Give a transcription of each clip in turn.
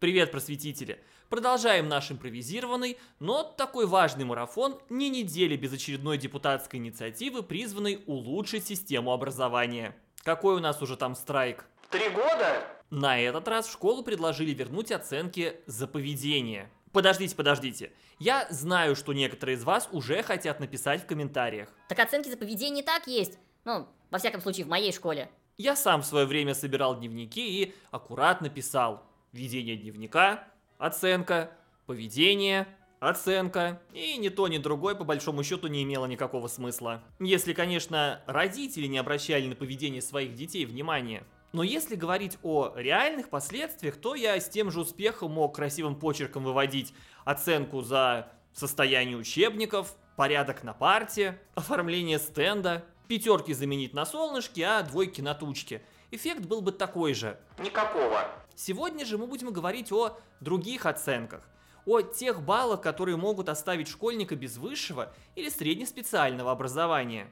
Привет, просветители! Продолжаем наш импровизированный, но такой важный марафон не недели без очередной депутатской инициативы, призванной улучшить систему образования. Какой у нас уже там страйк? Три года? На этот раз в школу предложили вернуть оценки за поведение. Подождите, подождите. Я знаю, что некоторые из вас уже хотят написать в комментариях. Так оценки за поведение так есть. Ну, во всяком случае, в моей школе. Я сам в свое время собирал дневники и аккуратно писал. Ведение дневника, оценка, поведение, оценка. И ни то, ни другое, по большому счету, не имело никакого смысла. Если, конечно, родители не обращали на поведение своих детей внимания. Но если говорить о реальных последствиях, то я с тем же успехом мог красивым почерком выводить оценку за состояние учебников, порядок на парте, оформление стенда, пятерки заменить на солнышке, а двойки на тучке – эффект был бы такой же. Никакого. Сегодня же мы будем говорить о других оценках о тех баллах, которые могут оставить школьника без высшего или среднеспециального образования.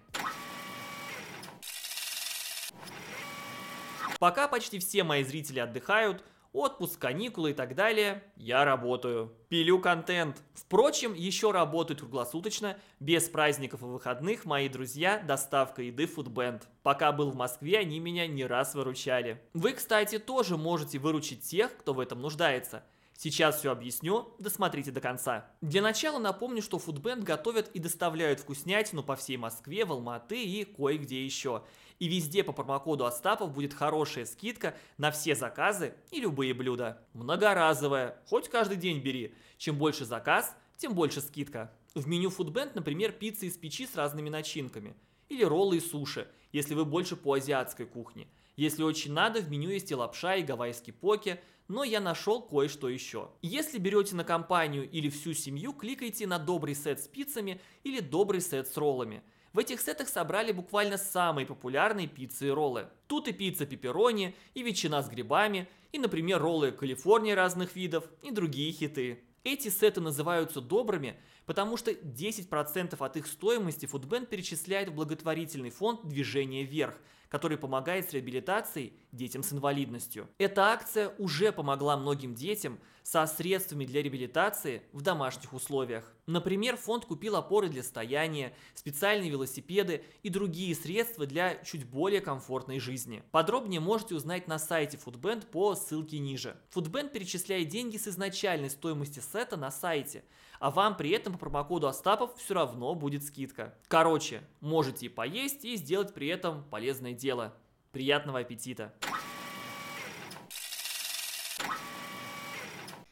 Пока почти все мои зрители отдыхают, отпуск, каникулы и так далее, я работаю, пилю контент. Впрочем, еще работаю круглосуточно, без праздников и выходных, мои друзья, доставка еды Фудбенд. Пока был в Москве, они меня не раз выручали. Вы, кстати, тоже можете выручить тех, кто в этом нуждается – Сейчас все объясню, досмотрите до конца. Для начала напомню, что Foodband готовят и доставляют вкуснятину по всей Москве, в Алматы и кое-где еще. И везде по промокоду Остапов будет хорошая скидка на все заказы и любые блюда. Многоразовая, хоть каждый день бери. Чем больше заказ, тем больше скидка. В меню Foodband, например, пицца из печи с разными начинками. Или роллы и суши, если вы больше по азиатской кухне. Если очень надо, в меню есть и лапша, и гавайский поке – но я нашел кое-что еще. Если берете на компанию или всю семью, кликайте на добрый сет с пиццами или добрый сет с роллами. В этих сетах собрали буквально самые популярные пиццы и роллы. Тут и пицца пепперони, и ветчина с грибами, и, например, роллы Калифорнии разных видов, и другие хиты. Эти сеты называются добрыми, потому что 10% от их стоимости Foodbank перечисляет в благотворительный фонд «Движение вверх», который помогает с реабилитацией детям с инвалидностью. Эта акция уже помогла многим детям со средствами для реабилитации в домашних условиях. Например, фонд купил опоры для стояния, специальные велосипеды и другие средства для чуть более комфортной жизни. Подробнее можете узнать на сайте Foodband по ссылке ниже. Foodband перечисляет деньги с изначальной стоимости сета на сайте – а вам при этом по промокоду Остапов все равно будет скидка. Короче, можете поесть, и сделать при этом полезное дело. Приятного аппетита!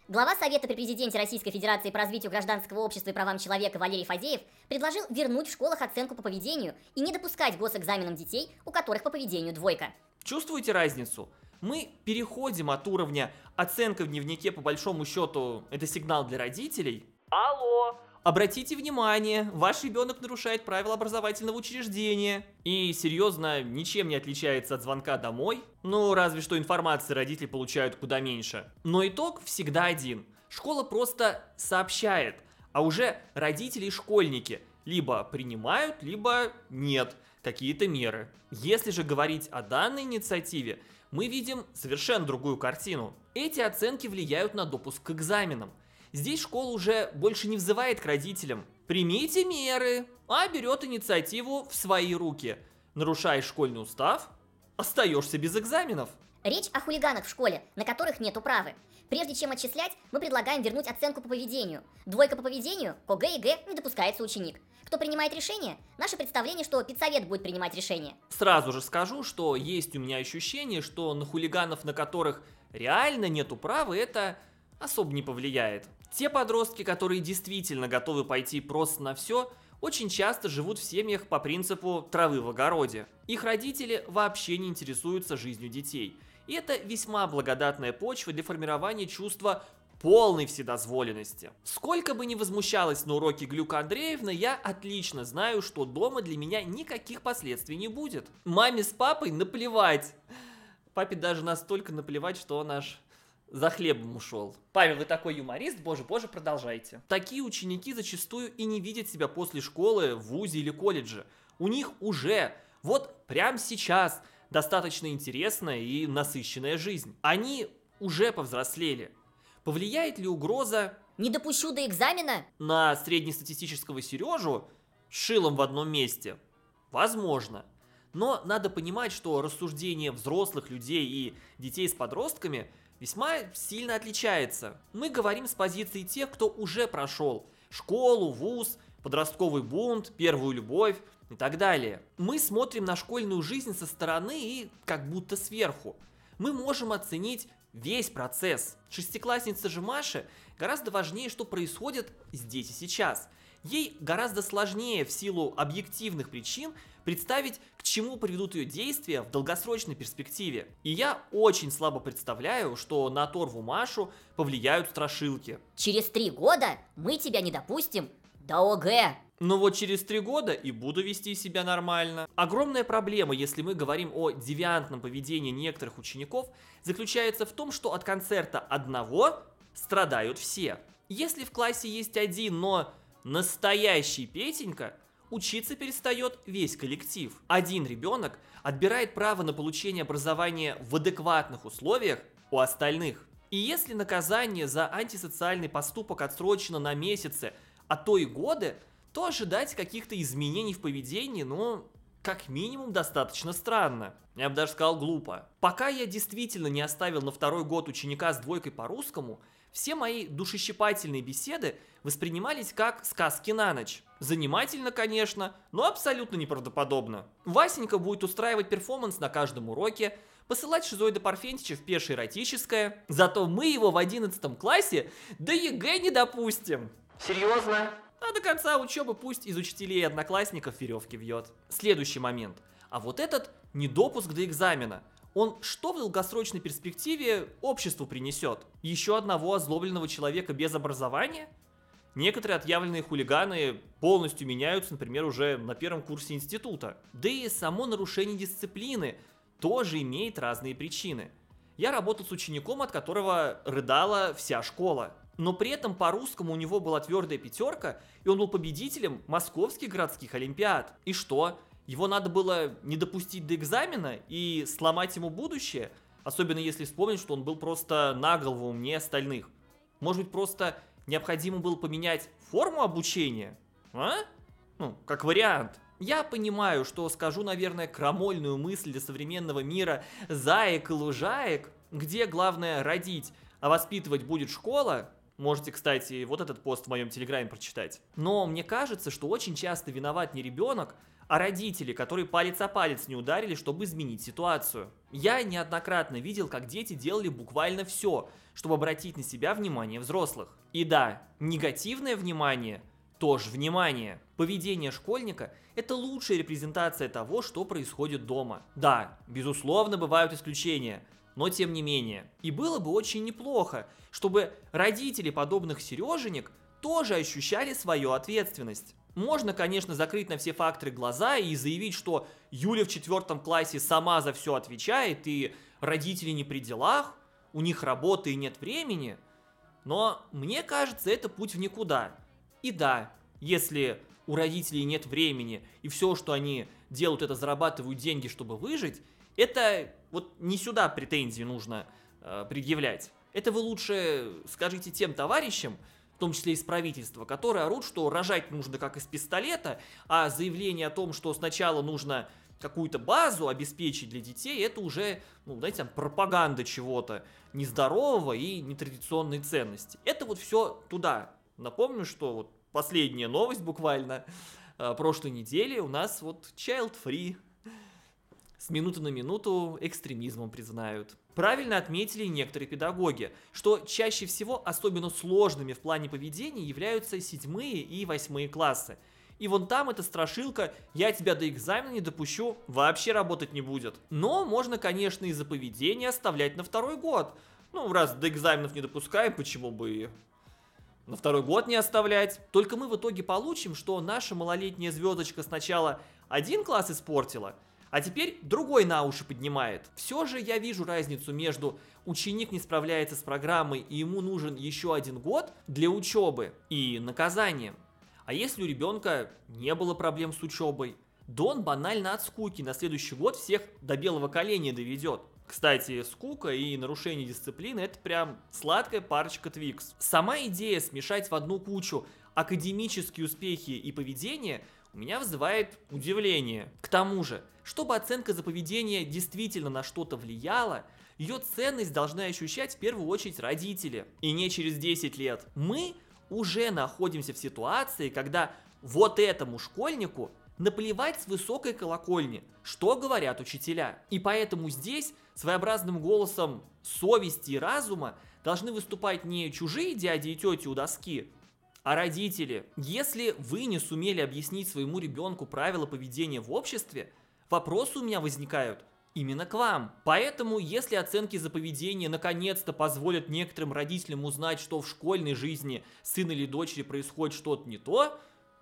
Глава Совета при президенте Российской Федерации по развитию гражданского общества и правам человека Валерий Фадеев предложил вернуть в школах оценку по поведению и не допускать госэкзаменам детей, у которых по поведению двойка. Чувствуете разницу? Мы переходим от уровня оценка в дневнике по большому счету это сигнал для родителей, Алло! Обратите внимание, ваш ребенок нарушает правила образовательного учреждения. И, серьезно, ничем не отличается от звонка домой. Ну, разве что информации родители получают куда меньше. Но итог всегда один. Школа просто сообщает, а уже родители и школьники либо принимают, либо нет какие-то меры. Если же говорить о данной инициативе, мы видим совершенно другую картину. Эти оценки влияют на допуск к экзаменам – Здесь школа уже больше не взывает к родителям. Примите меры, а берет инициативу в свои руки. Нарушаешь школьный устав, остаешься без экзаменов. Речь о хулиганах в школе, на которых нет управы. Прежде чем отчислять, мы предлагаем вернуть оценку по поведению. Двойка по поведению, к ОГЭ и Г не допускается ученик. Кто принимает решение? Наше представление, что педсовет будет принимать решение. Сразу же скажу, что есть у меня ощущение, что на хулиганов, на которых реально нет управы, это особо не повлияет. Те подростки, которые действительно готовы пойти просто на все, очень часто живут в семьях по принципу травы в огороде. Их родители вообще не интересуются жизнью детей. И это весьма благодатная почва для формирования чувства полной вседозволенности. Сколько бы ни возмущалась на уроке Глюка Андреевна, я отлично знаю, что дома для меня никаких последствий не будет. Маме с папой наплевать. Папе даже настолько наплевать, что он аж за хлебом ушел. Павел, вы такой юморист, боже, боже, продолжайте. Такие ученики зачастую и не видят себя после школы, вузе или колледжа. У них уже, вот прямо сейчас, достаточно интересная и насыщенная жизнь. Они уже повзрослели. Повлияет ли угроза... Не допущу до экзамена? На среднестатистического Сережу с шилом в одном месте? Возможно. Но надо понимать, что рассуждения взрослых людей и детей с подростками – весьма сильно отличается. Мы говорим с позиции тех, кто уже прошел школу, вуз, подростковый бунт, первую любовь и так далее. Мы смотрим на школьную жизнь со стороны и как будто сверху. Мы можем оценить весь процесс. Шестиклассница же Маши гораздо важнее, что происходит здесь и сейчас – ей гораздо сложнее в силу объективных причин представить, к чему приведут ее действия в долгосрочной перспективе. И я очень слабо представляю, что на Торву Машу повлияют страшилки. Через три года мы тебя не допустим до ОГЭ. Но вот через три года и буду вести себя нормально. Огромная проблема, если мы говорим о девиантном поведении некоторых учеников, заключается в том, что от концерта одного страдают все. Если в классе есть один, но настоящий Петенька, учиться перестает весь коллектив. Один ребенок отбирает право на получение образования в адекватных условиях у остальных. И если наказание за антисоциальный поступок отсрочено на месяцы, а то и годы, то ожидать каких-то изменений в поведении, ну, как минимум достаточно странно. Я бы даже сказал глупо. Пока я действительно не оставил на второй год ученика с двойкой по русскому, все мои душещипательные беседы воспринимались как сказки на ночь. Занимательно, конечно, но абсолютно неправдоподобно. Васенька будет устраивать перформанс на каждом уроке, посылать Шизоида Парфентича в пешее эротическое, зато мы его в одиннадцатом классе до ЕГЭ не допустим. Серьезно? а до конца учебы пусть из учителей и одноклассников веревки вьет. Следующий момент. А вот этот недопуск до экзамена. Он что в долгосрочной перспективе обществу принесет? Еще одного озлобленного человека без образования? Некоторые отъявленные хулиганы полностью меняются, например, уже на первом курсе института. Да и само нарушение дисциплины тоже имеет разные причины. Я работал с учеником, от которого рыдала вся школа но при этом по-русскому у него была твердая пятерка, и он был победителем московских городских олимпиад. И что? Его надо было не допустить до экзамена и сломать ему будущее, особенно если вспомнить, что он был просто на голову умнее остальных. Может быть, просто необходимо было поменять форму обучения? А? Ну, как вариант. Я понимаю, что скажу, наверное, крамольную мысль для современного мира «заек и лужаек», где главное родить, а воспитывать будет школа, Можете, кстати, вот этот пост в моем телеграме прочитать. Но мне кажется, что очень часто виноват не ребенок, а родители, которые палец о палец не ударили, чтобы изменить ситуацию. Я неоднократно видел, как дети делали буквально все, чтобы обратить на себя внимание взрослых. И да, негативное внимание тоже внимание. Поведение школьника – это лучшая репрезентация того, что происходит дома. Да, безусловно, бывают исключения – но тем не менее. И было бы очень неплохо, чтобы родители подобных Сереженек тоже ощущали свою ответственность. Можно, конечно, закрыть на все факторы глаза и заявить, что Юля в четвертом классе сама за все отвечает, и родители не при делах, у них работы и нет времени. Но мне кажется, это путь в никуда. И да, если у родителей нет времени, и все, что они делают, это зарабатывают деньги, чтобы выжить, это вот не сюда претензии нужно э, предъявлять. Это вы лучше скажите тем товарищам, в том числе из правительства, которые орут, что рожать нужно как из пистолета, а заявление о том, что сначала нужно какую-то базу обеспечить для детей, это уже, ну, знаете, там, пропаганда чего-то нездорового и нетрадиционной ценности. Это вот все туда. Напомню, что вот последняя новость буквально э, прошлой недели у нас вот child free с минуты на минуту экстремизмом признают. Правильно отметили некоторые педагоги, что чаще всего особенно сложными в плане поведения являются седьмые и восьмые классы. И вон там эта страшилка «я тебя до экзамена не допущу» вообще работать не будет. Но можно, конечно, из-за поведения оставлять на второй год. Ну, раз до экзаменов не допускаем, почему бы и на второй год не оставлять. Только мы в итоге получим, что наша малолетняя звездочка сначала один класс испортила – а теперь другой на уши поднимает. Все же я вижу разницу между ученик не справляется с программой и ему нужен еще один год для учебы и наказанием. А если у ребенка не было проблем с учебой, да он банально от скуки на следующий год всех до белого коленя доведет. Кстати, скука и нарушение дисциплины – это прям сладкая парочка Твикс. Сама идея смешать в одну кучу академические успехи и поведение меня вызывает удивление. К тому же, чтобы оценка за поведение действительно на что-то влияла, ее ценность должна ощущать в первую очередь родители, и не через 10 лет. Мы уже находимся в ситуации, когда вот этому школьнику наплевать с высокой колокольни, что говорят учителя. И поэтому здесь своеобразным голосом совести и разума должны выступать не чужие дяди и тети у доски, а родители, если вы не сумели объяснить своему ребенку правила поведения в обществе, вопросы у меня возникают именно к вам. Поэтому, если оценки за поведение наконец-то позволят некоторым родителям узнать, что в школьной жизни сына или дочери происходит что-то не то,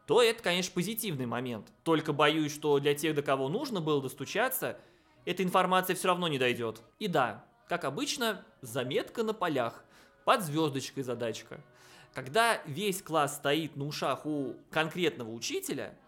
то это, конечно, позитивный момент. Только боюсь, что для тех, до кого нужно было достучаться, эта информация все равно не дойдет. И да, как обычно, заметка на полях, под звездочкой задачка. Когда весь класс стоит на ушах у конкретного учителя,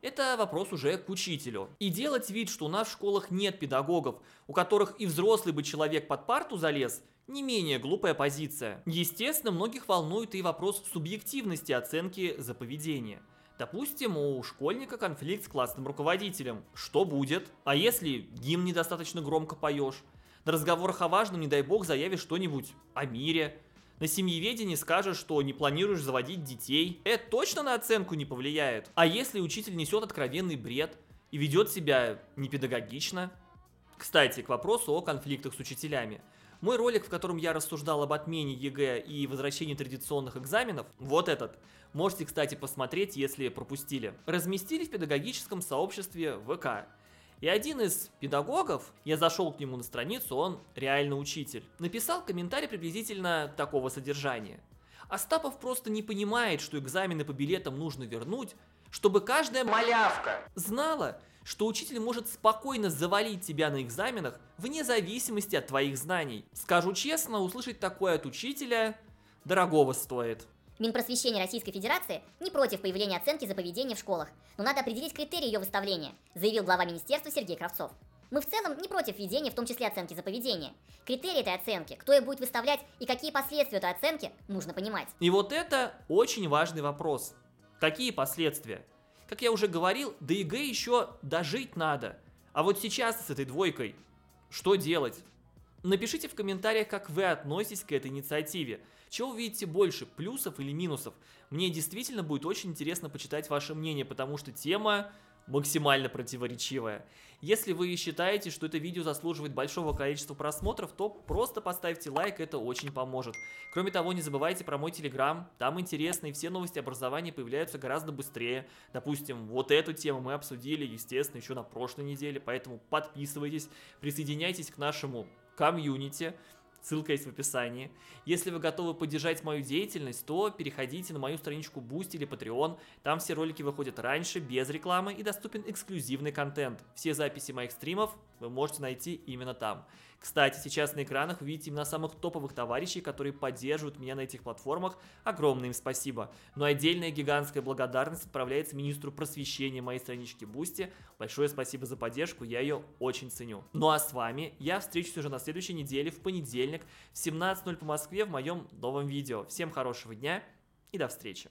это вопрос уже к учителю. И делать вид, что у нас в школах нет педагогов, у которых и взрослый бы человек под парту залез, не менее глупая позиция. Естественно, многих волнует и вопрос субъективности оценки за поведение. Допустим, у школьника конфликт с классным руководителем. Что будет? А если гимн недостаточно громко поешь? На разговорах о важном, не дай бог, заявишь что-нибудь о мире, на семьеведении скажешь, что не планируешь заводить детей. Это точно на оценку не повлияет. А если учитель несет откровенный бред и ведет себя непедагогично? Кстати, к вопросу о конфликтах с учителями. Мой ролик, в котором я рассуждал об отмене ЕГЭ и возвращении традиционных экзаменов, вот этот, можете, кстати, посмотреть, если пропустили, разместили в педагогическом сообществе ВК. И один из педагогов, я зашел к нему на страницу, он реально учитель, написал комментарий приблизительно такого содержания. Остапов просто не понимает, что экзамены по билетам нужно вернуть, чтобы каждая малявка знала, что учитель может спокойно завалить тебя на экзаменах вне зависимости от твоих знаний. Скажу честно, услышать такое от учителя дорогого стоит. Минпросвещение Российской Федерации не против появления оценки за поведение в школах, но надо определить критерии ее выставления, заявил глава министерства Сергей Кравцов. Мы в целом не против введения, в том числе оценки за поведение. Критерии этой оценки, кто ее будет выставлять и какие последствия этой оценки, нужно понимать. И вот это очень важный вопрос. Какие последствия? Как я уже говорил, до ЕГЭ еще дожить надо. А вот сейчас с этой двойкой что делать? Напишите в комментариях, как вы относитесь к этой инициативе. Чего вы видите больше, плюсов или минусов? Мне действительно будет очень интересно почитать ваше мнение, потому что тема максимально противоречивая. Если вы считаете, что это видео заслуживает большого количества просмотров, то просто поставьте лайк, это очень поможет. Кроме того, не забывайте про мой телеграм, там интересные все новости образования появляются гораздо быстрее. Допустим, вот эту тему мы обсудили, естественно, еще на прошлой неделе, поэтому подписывайтесь, присоединяйтесь к нашему комьюнити, ссылка есть в описании. Если вы готовы поддержать мою деятельность, то переходите на мою страничку Boost или Patreon, там все ролики выходят раньше, без рекламы и доступен эксклюзивный контент. Все записи моих стримов вы можете найти именно там. Кстати, сейчас на экранах вы видите именно самых топовых товарищей, которые поддерживают меня на этих платформах. Огромное им спасибо. Но ну, а отдельная гигантская благодарность отправляется министру просвещения моей странички Бусти. Большое спасибо за поддержку, я ее очень ценю. Ну а с вами я встречусь уже на следующей неделе в понедельник в 17.00 по Москве в моем новом видео. Всем хорошего дня и до встречи.